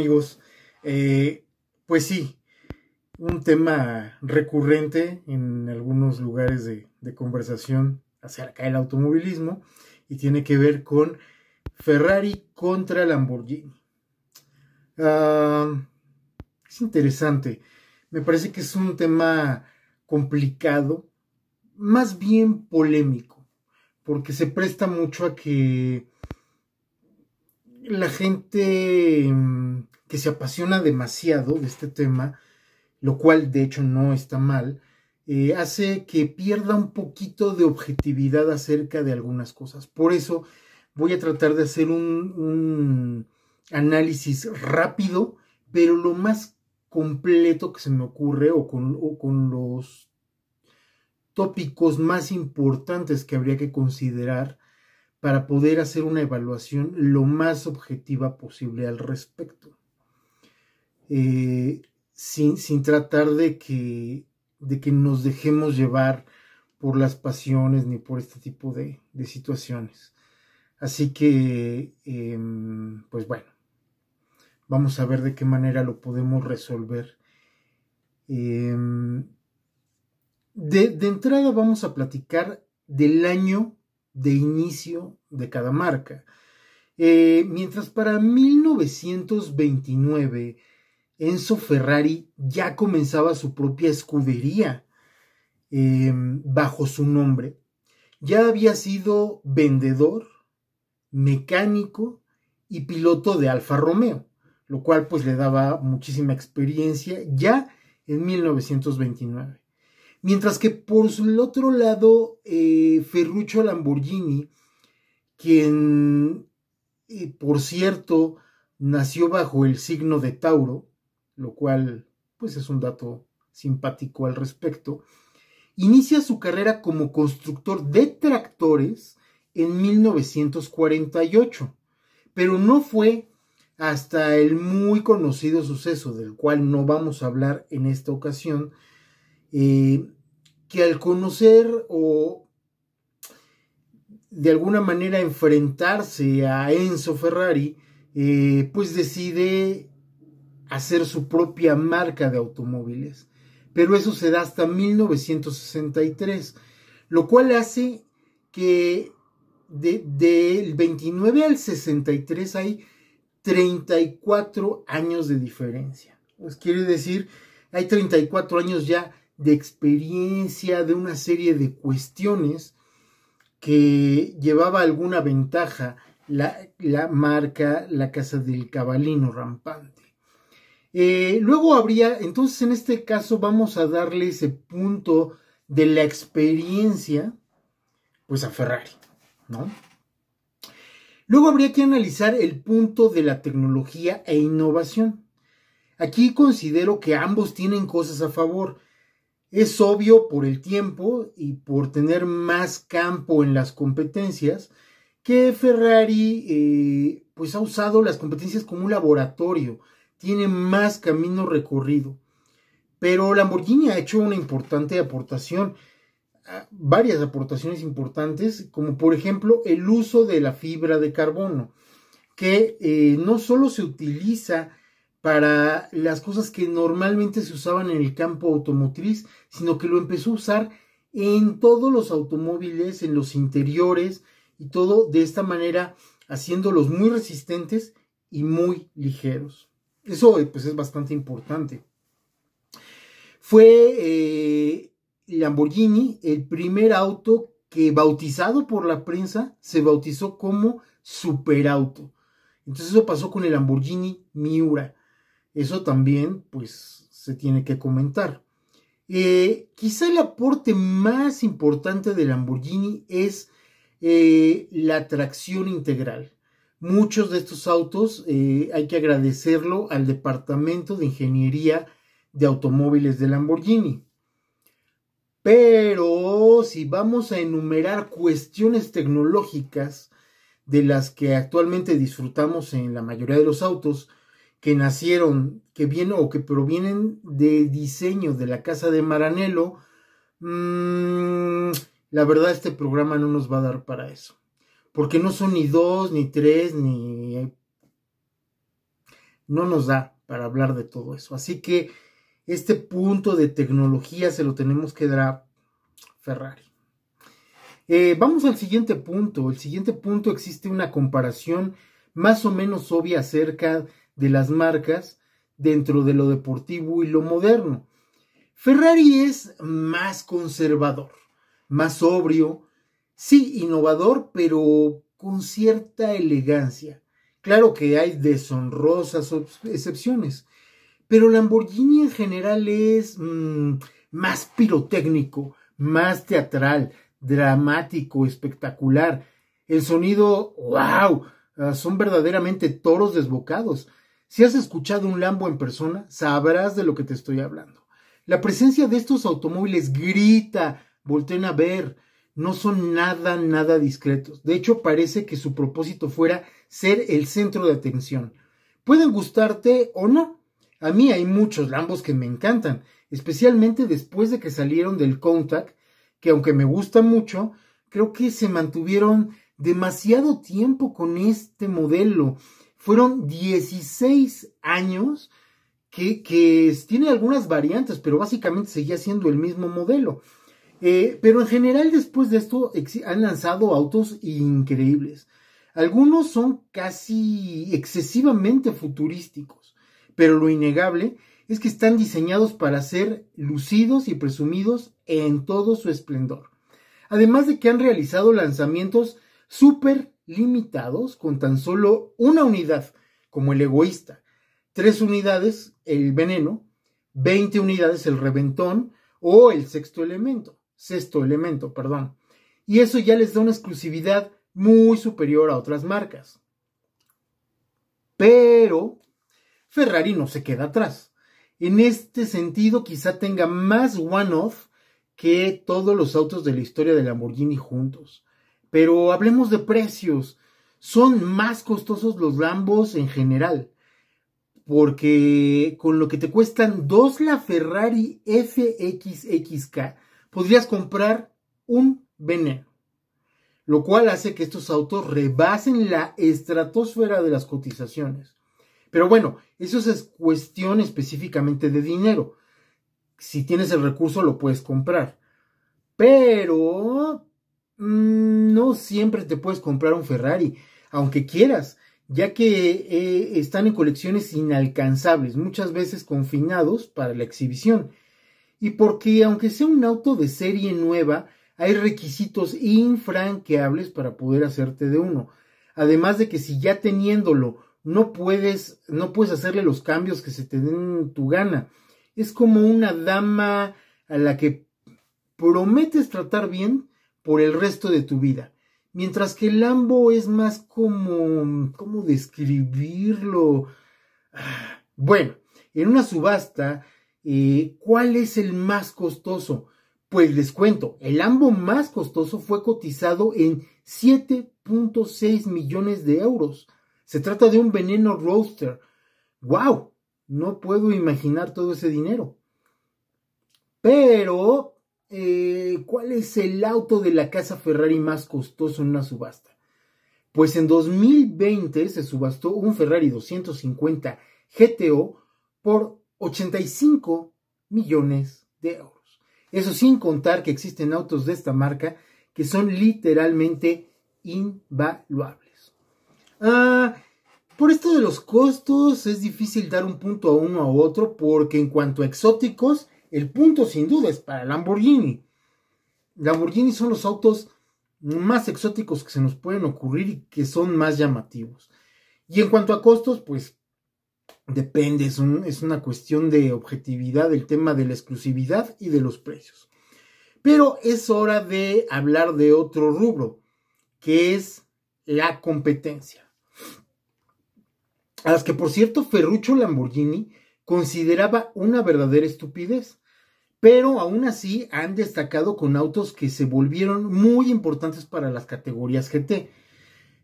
amigos, eh, pues sí, un tema recurrente en algunos lugares de, conversación acerca del automovilismo y tiene que ver con Ferrari contra Lamborghini. Ah, es interesante. Me parece que es un tema complicado, más bien polémico, porque se presta mucho a que la gente mm, que se apasiona demasiado de este tema, lo cual de hecho no está mal, eh, hace que pierda un poquito de objetividad acerca de algunas cosas. Por eso voy a tratar de hacer un, análisis rápido, pero lo más completo que se me ocurre o con los tópicos más importantes que habría que considerar para poder hacer una evaluación lo más objetiva posible al respecto. Eh, sin, tratar de que, de que nos dejemos llevar por las pasiones ni por este tipo de, situaciones. Así que, em, pues bueno, vamos a ver de qué manera lo podemos resolver. Em, de, de entrada vamos a platicar del año de inicio de cada marca. Eh, mientras para 1929 Enzo Ferrari ya comenzaba su propia escudería eh, bajo su nombre. Ya había sido vendedor, mecánico y piloto de Alfa Romeo, lo cual pues le daba muchísima experiencia ya en 1929. Mientras que por el otro lado, eh, Ferruccio Lamborghini, quien, eh, por cierto, nació bajo el signo de Tauro, lo cual, pues es un dato simpático al respecto, inicia su carrera como constructor de tractores en 1948, pero no fue hasta el muy conocido suceso del cual no vamos a hablar en esta ocasión, eh, que al conocer o de alguna manera enfrentarse a Enzo Ferrari, eh, pues decide hacer su propia marca de automóviles. Pero eso se da hasta 1963, lo cual hace que del 29 al 63 hay 34 años de diferencia. Pues quiere decir, hay 34 años ya de experiencia, de una serie de cuestiones que llevaba alguna ventaja la, marca, la casa del cabalino rampante. Eh, luego habría, entonces en este caso vamos a darle ese punto de la experiencia, pues a Ferrari, ¿no? Luego habría que analizar el punto de la tecnología e innovación. Aquí considero que ambos tienen cosas a favor. Es obvio por el tiempo y por tener más campo en las competencias que Ferrari eh, pues ha usado las competencias como un laboratorio, tiene más camino recorrido. Pero Lamborghini ha hecho una importante aportación, ah, varias aportaciones importantes, como por ejemplo el uso de la fibra de carbono, que eh, no solo se utiliza para las cosas que normalmente se usaban en el campo automotriz, sino que lo empezó a usar en todos los automóviles, en los interiores y todo de esta manera, haciéndolos muy resistentes y muy ligeros. Eso eh, pues es bastante importante. Fue eh, Lamborghini el primer auto que bautizado por la prensa se bautizó como superauto. Entonces eso pasó con el Lamborghini Miura. Eso también, pues, se tiene que comentar. Eh, quizá el aporte más importante de Lamborghini es eh, la tracción integral. Muchos de estos autos eh, hay que agradecerlo al Departamento de Ingeniería de Automóviles de Lamborghini. Pero si vamos a enumerar cuestiones tecnológicas de las que actualmente disfrutamos en la mayoría de los autos, que nacieron, que vienen o que provienen de diseño de la casa de Maranello, mm, la verdad este programa no nos va a dar para eso. Porque no son ni dos, ni tres, ni... No nos da para hablar de todo eso. Así que este punto de tecnología se lo tenemos que dar a Ferrari. Eh, vamos al siguiente punto. El siguiente punto existe una comparación más o menos obvia acerca de las marcas dentro de lo deportivo y lo moderno. Ferrari es más conservador, más sobrio, sí, innovador, pero con cierta elegancia. Claro que hay deshonrosas excepciones, pero Lamborghini en general es mm, más pirotécnico, más teatral, dramático, espectacular. El sonido, wow, ah, son verdaderamente toros desbocados. Si has escuchado un Lambo en persona, sabrás de lo que te estoy hablando. La presencia de estos automóviles grita, volten a ver, no son nada, nada discretos. De hecho, parece que su propósito fuera ser el centro de atención. Pueden gustarte o no. A mí hay muchos Lambos que me encantan, especialmente después de que salieron del Contact, que aunque me gusta mucho, creo que se mantuvieron demasiado tiempo con este modelo. Fueron 16 años que, que tiene algunas variantes, pero básicamente seguía siendo el mismo modelo. Eh, pero en general después de esto han lanzado autos increíbles. Algunos son casi excesivamente futurísticos, pero lo innegable es que están diseñados para ser lucidos y presumidos en todo su esplendor. Además de que han realizado lanzamientos súper limitados con tan solo una unidad, como el egoísta, tres unidades el veneno, 20 unidades el reventón o el sexto elemento, sexto elemento, perdón. Y eso ya les da una exclusividad muy superior a otras marcas. Pero Ferrari no se queda atrás. En este sentido quizá tenga más one-off que todos los autos de la historia de Lamborghini juntos. Pero hablemos de precios. Son más costosos los Rambos en general. Porque con lo que te cuestan dos la Ferrari FXXK, podrías comprar un veneno. Lo cual hace que estos autos rebasen la estratosfera de las cotizaciones. Pero bueno, eso es cuestión específicamente de dinero. Si tienes el recurso lo puedes comprar. Pero Mm, no siempre te puedes comprar un Ferrari, aunque quieras, ya que eh, están en colecciones inalcanzables, muchas veces confinados para la exhibición. Y porque aunque sea un auto de serie nueva, hay requisitos infranqueables para poder hacerte de uno. Además de que si ya teniéndolo no puedes, no puedes hacerle los cambios que se te den tu gana. Es como una dama a la que prometes tratar bien, por el resto de tu vida. Mientras que el ambo es más como... ¿Cómo describirlo? Ah, bueno, en una subasta, eh, ¿cuál es el más costoso? Pues les cuento, el ambo más costoso fue cotizado en 7.6 millones de euros. Se trata de un veneno roaster. ¡Wow! No puedo imaginar todo ese dinero. Pero eh, ¿cuál es el auto de la casa Ferrari más costoso en una subasta? Pues en 2020 se subastó un Ferrari 250 GTO por 85 millones de euros. Eso sin contar que existen autos de esta marca que son literalmente invaluables. Ah, por esto de los costos es difícil dar un punto a uno a otro porque en cuanto a exóticos, el punto sin duda es para Lamborghini. Lamborghini son los autos más exóticos que se nos pueden ocurrir y que son más llamativos. Y en cuanto a costos, pues depende, es, una cuestión de objetividad el tema de la exclusividad y de los precios. Pero es hora de hablar de otro rubro, que es la competencia. A las que, por cierto, Ferruccio Lamborghini consideraba una verdadera estupidez pero aún así han destacado con autos que se volvieron muy importantes para las categorías GT,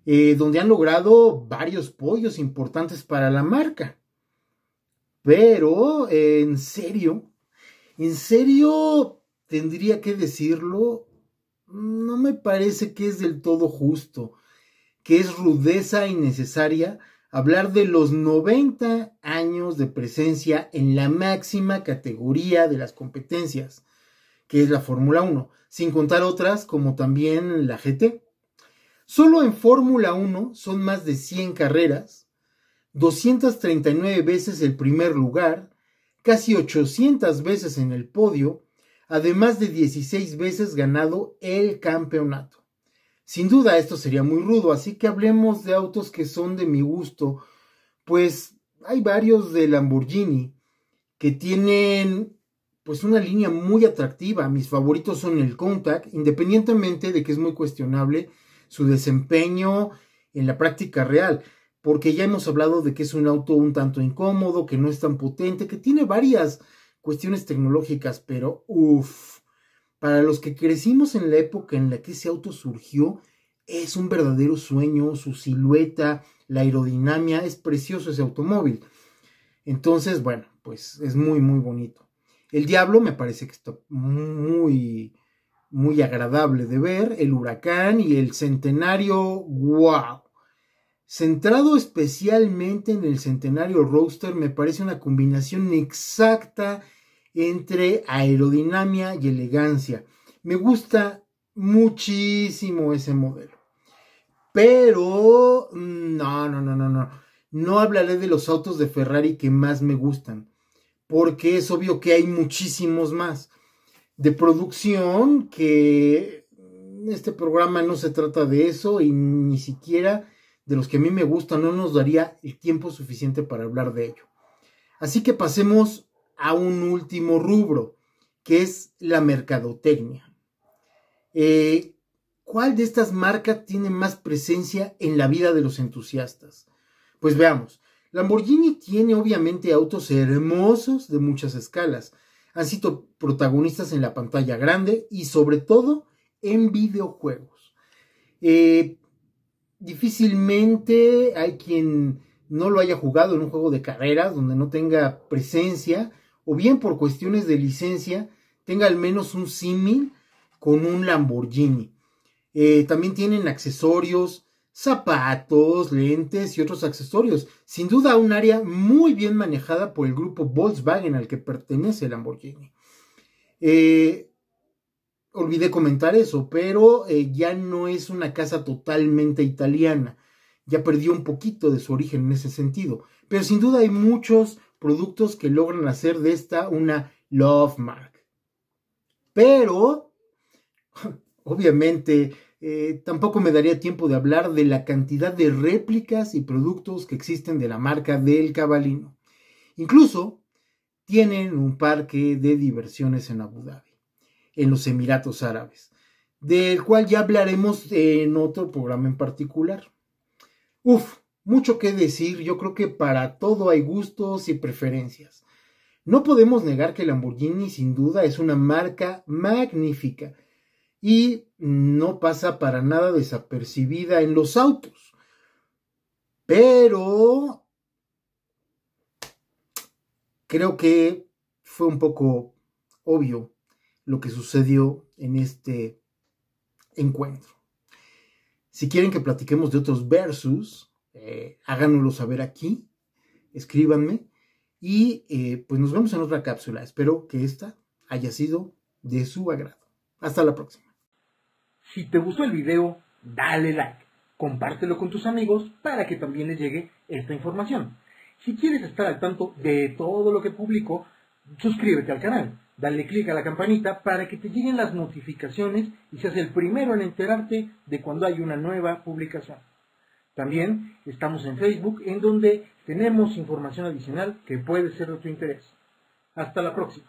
eh, donde han logrado varios pollos importantes para la marca. Pero, eh, en serio, en serio, tendría que decirlo, no me parece que es del todo justo, que es rudeza innecesaria hablar de los 90 años de presencia en la máxima categoría de las competencias, que es la Fórmula 1, sin contar otras como también la GT. Solo en Fórmula 1 son más de 100 carreras, 239 veces el primer lugar, casi 800 veces en el podio, además de 16 veces ganado el campeonato. Sin duda esto sería muy rudo, así que hablemos de autos que son de mi gusto, pues hay varios de Lamborghini que tienen pues una línea muy atractiva. Mis favoritos son el Contact, independientemente de que es muy cuestionable su desempeño en la práctica real, porque ya hemos hablado de que es un auto un tanto incómodo, que no es tan potente, que tiene varias cuestiones tecnológicas, pero uff, para los que crecimos en la época en la que ese auto surgió, es un verdadero sueño, su silueta, la aerodinámica, es precioso ese automóvil. Entonces, bueno, pues es muy, muy bonito. El Diablo me parece que está muy, muy agradable de ver. El Huracán y el Centenario, wow. Centrado especialmente en el Centenario Roadster, me parece una combinación exacta entre aerodinamia y elegancia. Me gusta muchísimo ese modelo. Pero, mm, no, no, no, no, no. No hablaré de los autos de Ferrari que más me gustan, porque es obvio que hay muchísimos más de producción que este programa no se trata de eso y ni siquiera de los que a mí me gustan no nos daría el tiempo suficiente para hablar de ello. Así que pasemos a un último rubro, que es la mercadotecnia. Eh, ¿Cuál de estas marcas tiene más presencia en la vida de los entusiastas? Pues veamos, Lamborghini tiene obviamente autos hermosos de muchas escalas. Han sido protagonistas en la pantalla grande y sobre todo en videojuegos. Eh, difícilmente hay quien no lo haya jugado en un juego de carreras donde no tenga presencia o bien por cuestiones de licencia, tenga al menos un símil con un Lamborghini. Eh, también tienen accesorios, zapatos, lentes y otros accesorios. Sin duda un área muy bien manejada por el grupo Volkswagen al que pertenece el Lamborghini. Eh, olvidé comentar eso, pero eh, ya no es una casa totalmente italiana. Ya perdió un poquito de su origen en ese sentido. Pero sin duda hay muchos productos que logran hacer de esta una Love Mark. Pero, obviamente, eh, tampoco me daría tiempo de hablar de la cantidad de réplicas y productos que existen de la marca del cabalino. Incluso tienen un parque de diversiones en Abu Dhabi, en los Emiratos Árabes, del cual ya hablaremos en otro programa en particular. Uf, mucho que decir, yo creo que para todo hay gustos y preferencias. No podemos negar que Lamborghini sin duda es una marca magnífica y no pasa para nada desapercibida en los autos. Pero creo que fue un poco obvio lo que sucedió en este encuentro. Si quieren que platiquemos de otros versus, eh, háganoslo saber aquí, escríbanme y eh, pues nos vemos en otra cápsula. Espero que esta haya sido de su agrado. Hasta la próxima. Si te gustó el video, dale like, compártelo con tus amigos para que también les llegue esta información. Si quieres estar al tanto de todo lo que publico, suscríbete al canal, dale click a la campanita para que te lleguen las notificaciones y seas el primero en enterarte de cuando hay una nueva publicación. También estamos en Facebook, en donde tenemos información adicional que puede ser de tu interés. Hasta la próxima.